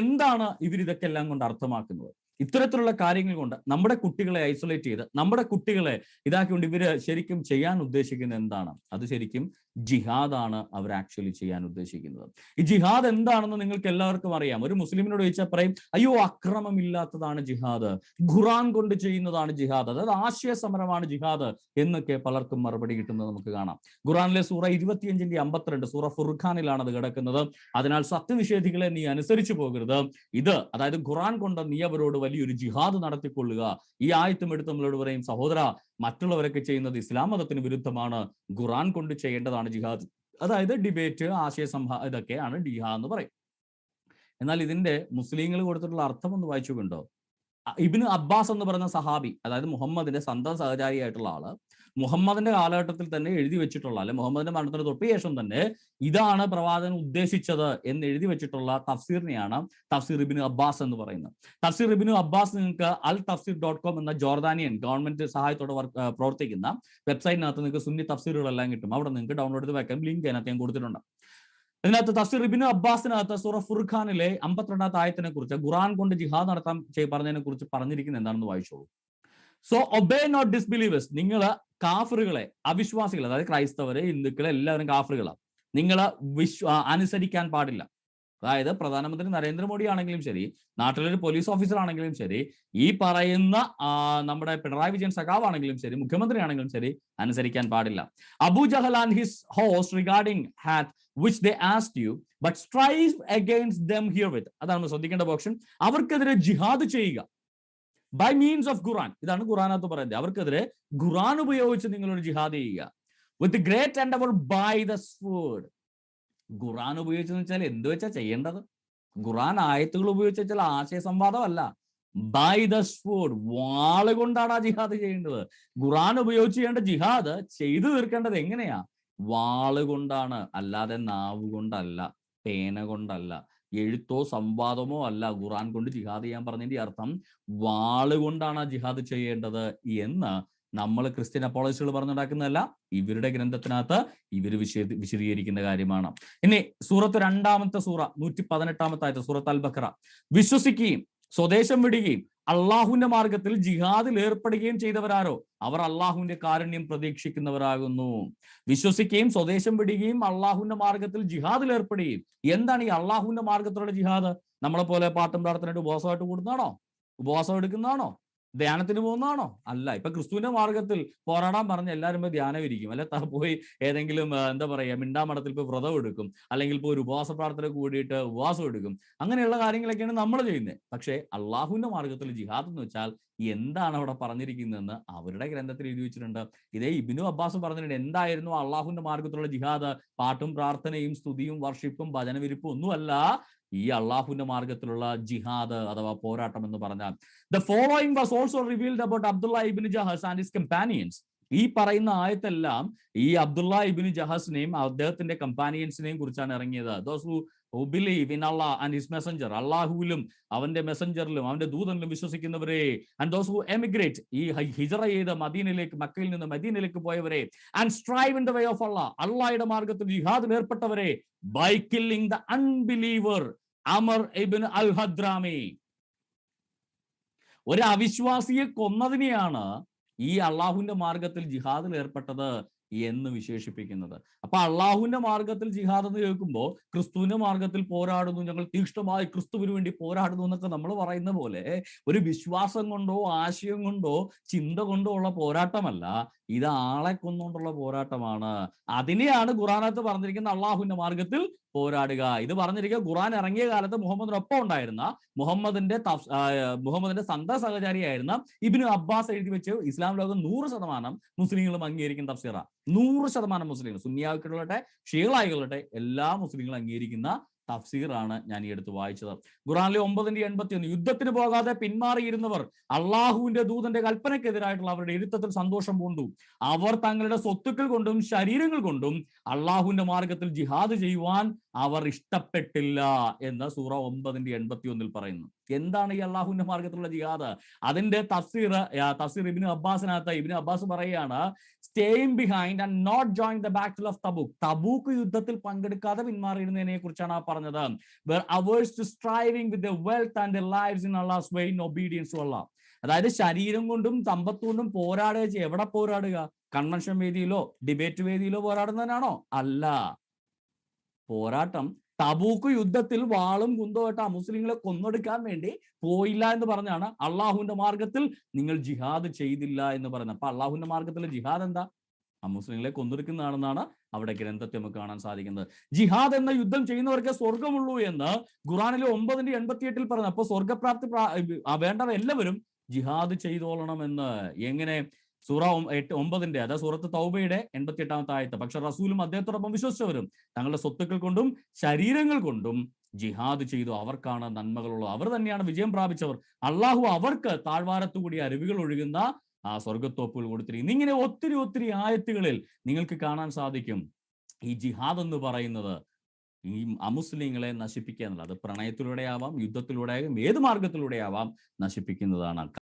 എന്താണ് ഇവർ എല്ലാം കൊണ്ട് അർത്ഥമാക്കുന്നത് ഇത്തരത്തിലുള്ള കാര്യങ്ങൾ കൊണ്ട് നമ്മുടെ കുട്ടികളെ ഐസൊലേറ്റ് ചെയ്ത് നമ്മുടെ കുട്ടികളെ കൊണ്ട് ഇവര് ശരിക്കും ചെയ്യാൻ ഉദ്ദേശിക്കുന്നത് എന്താണ് അത് ശരിക്കും ജിഹാദാണ് അവർ ആക്ച്വലി ചെയ്യാൻ ഉദ്ദേശിക്കുന്നത് ഈ ജിഹാദ് എന്താണെന്ന് നിങ്ങൾക്ക് എല്ലാവർക്കും അറിയാം ഒരു മുസ്ലിമിനോട് ചോദിച്ചാൽ പറയും അയ്യോ അക്രമമില്ലാത്തതാണ് ജിഹാദ് ഖുറാൻ കൊണ്ട് ചെയ്യുന്നതാണ് ജിഹാദ് അതായത് ആശയ സമരമാണ് ജിഹാദ് എന്നൊക്കെ പലർക്കും മറുപടി കിട്ടുന്നത് നമുക്ക് കാണാം ഖുറാനിലെ സൂറ ഇരുപത്തിയഞ്ചിന്റെ അമ്പത്തിരണ്ട് സൂറ ഫുർഖാനിലാണ് അത് കിടക്കുന്നത് അതിനാൽ സത്യനിഷേധികളെ നീ അനുസരിച്ചു പോകരുത് ഇത് അതായത് ഖുറാൻ കൊണ്ട് നീ അവരോട് വലിയൊരു ജിഹാദ് നടത്തിക്കൊള്ളുക ഈ ആയത്തും എടുത്ത് നമ്മളോട് പറയും സഹോദര മറ്റുള്ളവരൊക്കെ ചെയ്യുന്നത് ഇസ്ലാം മതത്തിന് വിരുദ്ധമാണ് ഖുറാൻ കൊണ്ട് ചെയ്യേണ്ടതാണ് സംഭാഷണമാണ് ജിഹാദ് അതായത് ഡിബേറ്റ് ആശയ സംഭാ ഇതൊക്കെയാണ് ജിഹാദ് എന്ന് പറയും എന്നാൽ ഇതിന്റെ മുസ്ലിങ്ങൾ കൊടുത്തിട്ടുള്ള അർത്ഥം ഒന്ന് വായിച്ചു കൊണ്ടോ ഇബിന് അബ്ബാസ് എന്ന് പറയുന്ന സഹാബി അതായത് മുഹമ്മദിന്റെ സ്വന്തം സഹചാരിയായിട്ടുള്ള ആള് മുഹമ്മദിന്റെ കാലഘട്ടത്തിൽ തന്നെ എഴുതി വെച്ചിട്ടുള്ള അല്ലെ മുഹമ്മദിന്റെ മരണത്തിന് തൊട്ട് ശേഷം തന്നെ ഇതാണ് പ്രവാചകൻ ഉദ്ദേശിച്ചത് എന്ന് എഴുതി വെച്ചിട്ടുള്ള തഫ്സീറിനെയാണ് തഫ്സീർ ഇബിനു അബ്ബാസ് എന്ന് പറയുന്നത് തഫ്സീർ ഇബിനു അബ്ബാസ് നിങ്ങൾക്ക് അൽ തഫ്സീർ ഡോട്ട് കോം എന്ന ജോർദാനിയൻ ഗവൺമെന്റ് സഹായത്തോടെ പ്രവർത്തിക്കുന്ന വെബ്സൈറ്റിനകത്ത് നിങ്ങൾക്ക് സുന്നി തഫ്സീറുകളെല്ലാം കിട്ടും അവിടെ നിങ്ങൾക്ക് ഡൗൺലോഡ് ചെയ്ത് വെക്കാം ലിങ്ക് അതിനകത്ത് ഞാൻ കൊടുത്തിട്ടുണ്ട് ഇതിനകത്ത് തഫ്സീർ ഇബിനു അബ്ബാസിനകത്ത് സൂറ ഫുർഖാനിലെ അമ്പത്തിരണ്ടാമത്തെ ആയത്തിനെ കുറിച്ച് ഖുറാൻ കൊണ്ട് ജിഹാദ് നടത്താൻ പറഞ്ഞതിനെ കുറിച്ച് പറഞ്ഞിരിക്കുന്നത് എന്താണെന്ന് വായിച്ചോളൂ സോ ഒബേ നോട്ട് ഡിസ്ബിലീവേഴ്സ് നിങ്ങൾ കാഫറുകളെ അവിശ്വാസികൾ അതായത് ക്രൈസ്തവരെ ഹിന്ദുക്കളെ എല്ലാവരും കാഫറുകളാണ് നിങ്ങൾ വിശ്വ അനുസരിക്കാൻ പാടില്ല അതായത് പ്രധാനമന്ത്രി നരേന്ദ്രമോദി ആണെങ്കിലും ശരി നാട്ടിലൊരു പോലീസ് ഓഫീസർ ആണെങ്കിലും ശരി ഈ പറയുന്ന നമ്മുടെ പിണറായി വിജയൻ സഖാവ് ആണെങ്കിലും ശരി മുഖ്യമന്ത്രി ആണെങ്കിലും ശരി അനുസരിക്കാൻ പാടില്ല അബു ജഹലാൻ his hose regarding hat which the asked you but strive against them here with അതാണ് ശ്രദ്ധിക്കേണ്ട പോക്ഷൻ അവർക്കെതിരെ ജിഹാദ് ചെയ്യുക ബൈ മീൻസ് ഓഫ് ഖുറാൻ ഇതാണ് ഖുറാനകത്ത് പറയുന്നത് അവർക്കെതിരെ ഖുറാൻ ഉപയോഗിച്ച് നിങ്ങളൊരു ജിഹാദ് ചെയ്യുക with great endeavour by the sword ഖുറാൻ ഉപയോഗിച്ചെന്ന് വെച്ചാൽ എന്ത് വെച്ചാൽ ചെയ്യേണ്ടത് ഖുറാൻ ആയത്തുകൾ ഉപയോഗിച്ച് വെച്ചാൽ ആശയ സംവാദമല്ല ബൈ ദ സ്വേഡ് വാള് കൊണ്ടാണ് ആ ജിഹാദ് ചെയ്യേണ്ടത് ഖുറാൻ ഉപയോഗിച്ച് ചെയ്യേണ്ട ജിഹാദ് ചെയ്തു തീർക്കേണ്ടത് എങ്ങനെയാ വാള് കൊണ്ടാണ് അല്ലാതെ നാവ് കൊണ്ടല്ല പേന കൊണ്ടല്ല എഴുത്തോ സംവാദമോ അല്ല ഖുറാൻ കൊണ്ട് ജിഹാദ് ചെയ്യാൻ പറഞ്ഞതിന്റെ അർത്ഥം വാളുകൊണ്ടാണ് ആ ജിഹാദ് ചെയ്യേണ്ടത് എന്ന് നമ്മൾ ക്രിസ്ത്യൻ അപ്പോളജിസ്റ്റുകൾ പറഞ്ഞുണ്ടാക്കുന്നതല്ല ഇവരുടെ ഗ്രന്ഥത്തിനകത്ത് ഇവർ വിശദ വിശദീകരിക്കുന്ന കാര്യമാണ് ഇനി സൂറത്ത് രണ്ടാമത്തെ സൂറ നൂറ്റി പതിനെട്ടാമത്തെ ആയിട്ട് സൂറത്ത് അൽ ബക്ര വിശ്വസിക്കുകയും സ്വദേശം വിടുകയും അള്ളാഹുവിന്റെ മാർഗത്തിൽ ജിഹാദിൽ ഏർപ്പെടുകയും ചെയ്തവരാരോ അവർ അള്ളാഹുവിന്റെ കാരുണ്യം പ്രതീക്ഷിക്കുന്നവരാകുന്നു വിശ്വസിക്കുകയും സ്വദേശം വിടുകയും അള്ളാഹുവിന്റെ മാർഗത്തിൽ ജിഹാദിൽ ഏർപ്പെടുകയും എന്താണ് ഈ അള്ളാഹുവിന്റെ മാർഗത്തിലുള്ള ജിഹാദ് നമ്മളെ പോലെ പാട്ടും പ്രാർത്ഥനയായിട്ട് ഉപവാസമായിട്ട് കൂടുന്നതാണോ ഉപവാസം എടുക്കുന്നതാണോ ധ്യാനത്തിന് പോകുന്നതാണോ അല്ല ഇപ്പൊ ക്രിസ്തുവിന്റെ മാർഗത്തിൽ പോരാടാൻ പറഞ്ഞ എല്ലാവരും പോയി ധ്യാനം ഇരിക്കും അല്ലെ പോയി ഏതെങ്കിലും എന്താ പറയാ മിണ്ടാമടത്തിൽ ഇപ്പൊ വ്രതം എടുക്കും അല്ലെങ്കിൽ ഇപ്പോൾ ഒരു ഉപവാസ പ്രാർത്ഥന കൂടിയിട്ട് ഉപവാസം എടുക്കും അങ്ങനെയുള്ള കാര്യങ്ങളൊക്കെയാണ് നമ്മൾ ചെയ്യുന്നത് പക്ഷേ അള്ളാഹുവിന്റെ മാർഗത്തിൽ ജിഹാദ് എന്ന് വെച്ചാൽ എന്താണ് അവിടെ പറഞ്ഞിരിക്കുന്നതെന്ന് അവരുടെ ഗ്രന്ഥത്തിൽ എഴുതി വെച്ചിട്ടുണ്ട് ഇതേ ഇബിനു അബ്ബാസ് പറഞ്ഞിട്ടുണ്ട് എന്തായിരുന്നു അള്ളാഹുവിന്റെ മാർഗത്തിലുള്ള ജിഹാദ് പാട്ടും പ്രാർത്ഥനയും സ്തുതിയും വർഷിപ്പും ഭജനവിരിപ്പും ഒന്നുമല്ല ഈ അള്ളാഹുവിന്റെ മാർഗത്തിലുള്ള ജിഹാദ് അഥവാ പോരാട്ടം എന്ന് പറഞ്ഞാൽ the following was also revealed about Abdullah ibn Jahsh and his companions ഈ പറയുന്ന ആയത്തെല്ലാം ഈ അബ്ദുള്ള ഇബിൻ ജഹസിനെയും അദ്ദേഹത്തിന്റെ കമ്പാനിയൻസിനെയും കുറിച്ചാണ് ഇറങ്ങിയത് those believe in Allah and his messenger അള്ളാഹുവിലും അവന്റെ മെസഞ്ചറിലും അവന്റെ ദൂതനിലും വിശ്വസിക്കുന്നവരെ ആൻഡ് ദോസ് ഹു എമിഗ്രേറ്റ് ഈ ഹിജറ ചെയ്ത മദീനയിലേക്ക് മക്കയിൽ നിന്ന് മദീനയിലേക്ക് പോയവരെ and strive in the way of Allah അള്ളായുടെ മാർഗത്തിൽ ജിഹാദിൽ ഏർപ്പെട്ടവരെ by killing the unbeliever Amr ibn al Hadrami ഒരു അവിശ്വാസിയെ കൊന്നതിനെയാണ് ഈ അള്ളാഹുവിന്റെ മാർഗത്തിൽ ജിഹാദിൽ ഏർപ്പെട്ടത് എന്ന് വിശേഷിപ്പിക്കുന്നത് അപ്പൊ അള്ളാഹുവിന്റെ മാർഗത്തിൽ ജിഹാദ് എന്ന് കേൾക്കുമ്പോൾ ക്രിസ്തുവിന്റെ മാർഗത്തിൽ പോരാടുന്നു ഞങ്ങൾ തീക്ഷ്ണമായി ക്രിസ്തുവിന് വേണ്ടി പോരാടുന്നു എന്നൊക്കെ നമ്മൾ പറയുന്ന പോലെ ഒരു വിശ്വാസം കൊണ്ടോ ആശയം കൊണ്ടോ ചിന്ത കൊണ്ടോ ഉള്ള പോരാട്ടമല്ല ഇത് ആളെ കൊന്നുകൊണ്ടുള്ള പോരാട്ടമാണ് അതിനെയാണ് ഖുറാനത്ത് പറഞ്ഞിരിക്കുന്ന അള്ളാഹുവിന്റെ മാർഗത്തിൽ പോരാടുക ഇത് പറഞ്ഞിരിക്കുക ഖുറാൻ ഇറങ്ങിയ കാലത്ത് മുഹമ്മദിനൊപ്പം ഉണ്ടായിരുന്ന മുഹമ്മദിന്റെ മുഹമ്മദിന്റെ സന്ത സഹചാരിയായിരുന്ന ഇബിനു അബ്ബാസ് എഴുതി വെച്ച് ഇസ്ലാം ലോകം നൂറ് ശതമാനം മുസ്ലിങ്ങളും അംഗീകരിക്കുന്ന തഫ്സീറ നൂറ് ശതമാനം മുസ്ലിങ്ങൾ സുന്നിയാക്കളട്ടെ ഷീളായികളട്ടെ എല്ലാ മുസ്ലിങ്ങളും അംഗീകരിക്കുന്ന തഫ്സീറാണ് ഞാൻ ഈ എടുത്ത് വായിച്ചത് ഖുറാനിലെ ഒമ്പതിന്റെ ഒന്ന് യുദ്ധത്തിന് പോകാതെ പിന്മാറിയിരുന്നവർ അള്ളാഹുവിന്റെ ദൂതന്റെ കൽപ്പനക്കെതിരായിട്ടുള്ള അവരുടെ എഴുത്തത്തിൽ സന്തോഷം പൂണ്ടു അവർ തങ്ങളുടെ സ്വത്തുക്കൾ കൊണ്ടും ശരീരങ്ങൾ കൊണ്ടും അള്ളാഹുവിന്റെ മാർഗത്തിൽ ജിഹാദ് ചെയ്യുവാൻ അവർ ഇഷ്ടപ്പെട്ടില്ല എന്ന് സൂറ ഒമ്പതിന്റെ ഒന്നിൽ പറയുന്നു എന്താണ് ഈ അള്ളാഹുവിന്റെ മാർഗത്തിലുള്ള ജിഹാദ് അതിന്റെ തഫ്സീർ തഫ്സീർ ഇബിന് അബ്ബാസിനകത്ത് ഇബിന് അബ്ബാസ് പറയുകയാണ് staying behind and not join the battle of Tabuk Tabuk യുദ്ധത്തിൽ പങ്കെടുക്കാതെ പിന്മാറിയിരുന്നതിനെ കുറിച്ചാണ് ആ പറഞ്ഞത് to striving with the wealth and the in Allah's way in obedience to അതായത് ശരീരം കൊണ്ടും സമ്പത്തുകൊണ്ടും പോരാടുക ചെയ്യും എവിടെ പോരാടുക കൺവെൻഷൻ വേദിയിലോ ഡിബേറ്റ് വേദിയിലോ പോരാടുന്നതിനാണോ അല്ല പോരാട്ടം തബൂക്ക് യുദ്ധത്തിൽ വാളും കുന്തമായിട്ട് ആ മുസ്ലിങ്ങളെ കൊന്നെടുക്കാൻ വേണ്ടി പോയില്ല എന്ന് പറഞ്ഞാണ് അള്ളാഹുവിന്റെ മാർഗത്തിൽ നിങ്ങൾ ജിഹാദ് ചെയ്തില്ല എന്ന് പറയുന്നത് അപ്പൊ അള്ളാഹുവിന്റെ മാർഗത്തിലെ ജിഹാദ് എന്താ ആ മുസ്ലിങ്ങളെ കൊന്നെടുക്കുന്നതാണെന്നാണ് അവിടെ ഗ്രന്ഥത്തെ നമുക്ക് കാണാൻ സാധിക്കുന്നത് ജിഹാദ് എന്ന യുദ്ധം ചെയ്യുന്നവർക്ക് സ്വർഗമുള്ളൂ എന്ന് ഖുറാനിലെ ഒമ്പതിന്റെ എൺപത്തിയെട്ടിൽ പറഞ്ഞു അപ്പോൾ സ്വർഗപ്രാപ്തി വേണ്ടവ എല്ലാവരും ജിഹാദ് ചെയ്തോളണമെന്ന് എങ്ങനെ സൂറ എട്ട് ഒമ്പതിന്റെ അതായത് സുറത്ത് തൗബയുടെ എൺപത്തി എട്ടാമത്തെ ആയത്ത് പക്ഷെ റസൂലും അദ്ദേഹത്തോടൊപ്പം വിശ്വസിച്ചവരും തങ്ങളുടെ സ്വത്തുക്കൾ കൊണ്ടും ശരീരങ്ങൾ കൊണ്ടും ജിഹാദ് ചെയ്തു അവർക്കാണ് നന്മകളുള്ളത് അവർ തന്നെയാണ് വിജയം പ്രാപിച്ചവർ അള്ളാഹു അവർക്ക് താഴ്വാരത്തുകൂടി അരുവികൾ ഒഴുകുന്ന ആ സ്വർഗത്തോപ്പുകൾ കൊടുത്തിരിക്കുന്നു ഇങ്ങനെ ഒത്തിരി ഒത്തിരി ആയത്തുകളിൽ നിങ്ങൾക്ക് കാണാൻ സാധിക്കും ഈ ജിഹാദ് എന്ന് പറയുന്നത് ഈ അമുസ്ലിങ്ങളെ നശിപ്പിക്കുക എന്നുള്ളത് അത് പ്രണയത്തിലൂടെയാവാം യുദ്ധത്തിലൂടെയാകും ഏത് മാർഗത്തിലൂടെയാവാം നശിപ്പിക്കുന്നതാണ്